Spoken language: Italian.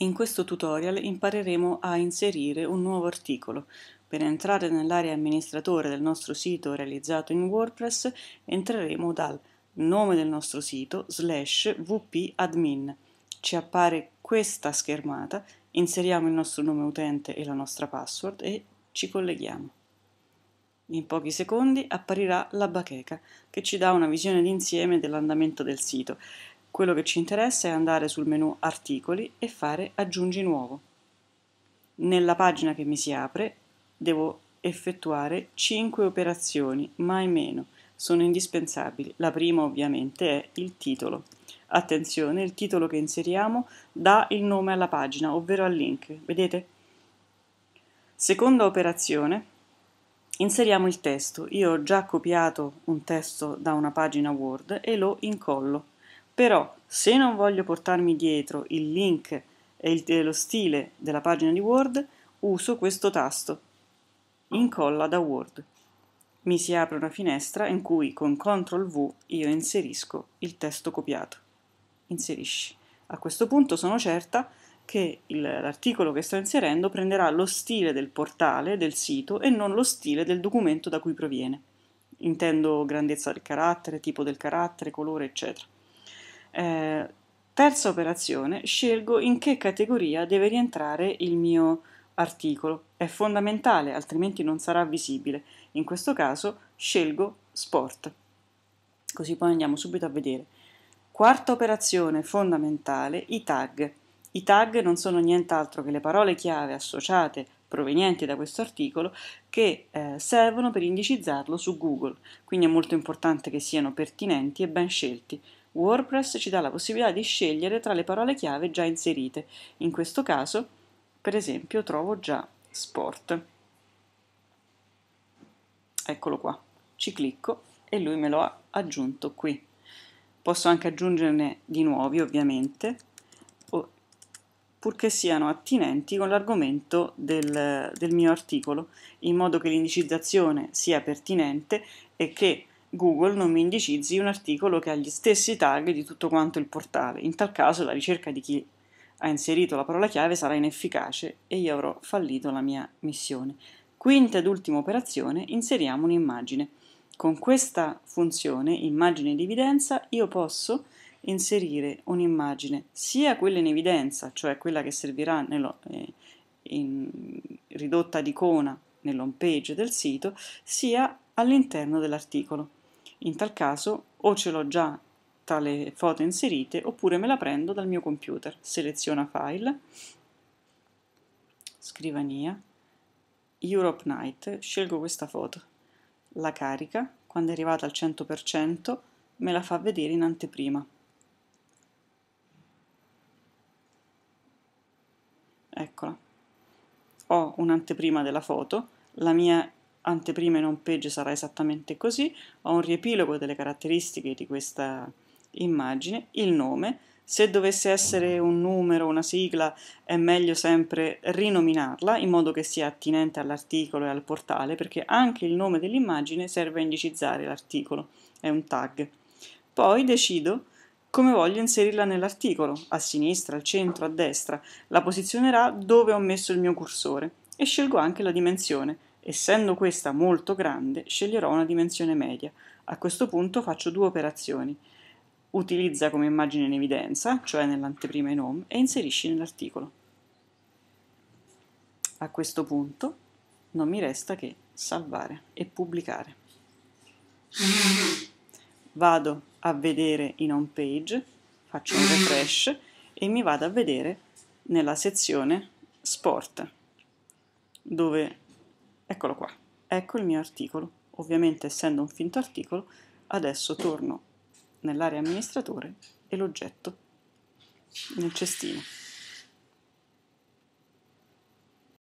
In questo tutorial impareremo a inserire un nuovo articolo. Per entrare nell'area amministratore del nostro sito realizzato in WordPress entreremo dal nome del nostro sito slash wp-admin. Ci appare questa schermata, inseriamo il nostro nome utente e la nostra password e ci colleghiamo. In pochi secondi apparirà la bacheca che ci dà una visione d'insieme dell'andamento del sito quello che ci interessa è andare sul menu Articoli e fare Aggiungi nuovo. Nella pagina che mi si apre devo effettuare 5 operazioni, mai meno, sono indispensabili. La prima ovviamente è il titolo. Attenzione, il titolo che inseriamo dà il nome alla pagina, ovvero al link, vedete? Seconda operazione, inseriamo il testo. Io ho già copiato un testo da una pagina Word e lo incollo. Però se non voglio portarmi dietro il link e il, lo stile della pagina di Word, uso questo tasto, incolla da Word. Mi si apre una finestra in cui con CTRL V io inserisco il testo copiato. Inserisci. A questo punto sono certa che l'articolo che sto inserendo prenderà lo stile del portale, del sito e non lo stile del documento da cui proviene. Intendo grandezza del carattere, tipo del carattere, colore, eccetera. Eh, terza operazione, scelgo in che categoria deve rientrare il mio articolo. È fondamentale, altrimenti non sarà visibile. In questo caso scelgo sport. Così poi andiamo subito a vedere. Quarta operazione fondamentale, i tag. I tag non sono nient'altro che le parole chiave associate provenienti da questo articolo che eh, servono per indicizzarlo su Google, quindi è molto importante che siano pertinenti e ben scelti. WordPress ci dà la possibilità di scegliere tra le parole chiave già inserite. In questo caso, per esempio, trovo già sport. Eccolo qua. Ci clicco e lui me lo ha aggiunto qui. Posso anche aggiungerne di nuovi, ovviamente, purché siano attinenti con l'argomento del, del mio articolo, in modo che l'indicizzazione sia pertinente e che Google non mi indicizzi un articolo che ha gli stessi tag di tutto quanto il portale. In tal caso la ricerca di chi ha inserito la parola chiave sarà inefficace e io avrò fallito la mia missione. Quinta ed ultima operazione, inseriamo un'immagine. Con questa funzione, immagine di evidenza, io posso inserire un'immagine, sia quella in evidenza, cioè quella che servirà nello, eh, in ridotta di icona nell'home page del sito, sia all'interno dell'articolo. In tal caso o ce l'ho già tra le foto inserite oppure me la prendo dal mio computer. Seleziona file, scrivania, Europe Night, scelgo questa foto, la carica, quando è arrivata al 100% me la fa vedere in anteprima. Eccola. Ho un'anteprima della foto, la mia anteprima in home page sarà esattamente così, ho un riepilogo delle caratteristiche di questa immagine, il nome, se dovesse essere un numero, una sigla, è meglio sempre rinominarla in modo che sia attinente all'articolo e al portale, perché anche il nome dell'immagine serve a indicizzare l'articolo, è un tag. Poi decido come voglio inserirla nell'articolo, a sinistra, al centro, a destra. La posizionerà dove ho messo il mio cursore e scelgo anche la dimensione, Essendo questa molto grande, sceglierò una dimensione media. A questo punto faccio due operazioni. Utilizza come immagine in evidenza, cioè nell'anteprima in home, e inserisci nell'articolo. A questo punto non mi resta che salvare e pubblicare. Vado a vedere in home page, faccio un refresh e mi vado a vedere nella sezione sport, dove Eccolo qua, ecco il mio articolo. Ovviamente essendo un finto articolo, adesso torno nell'area amministratore e l'oggetto nel cestino.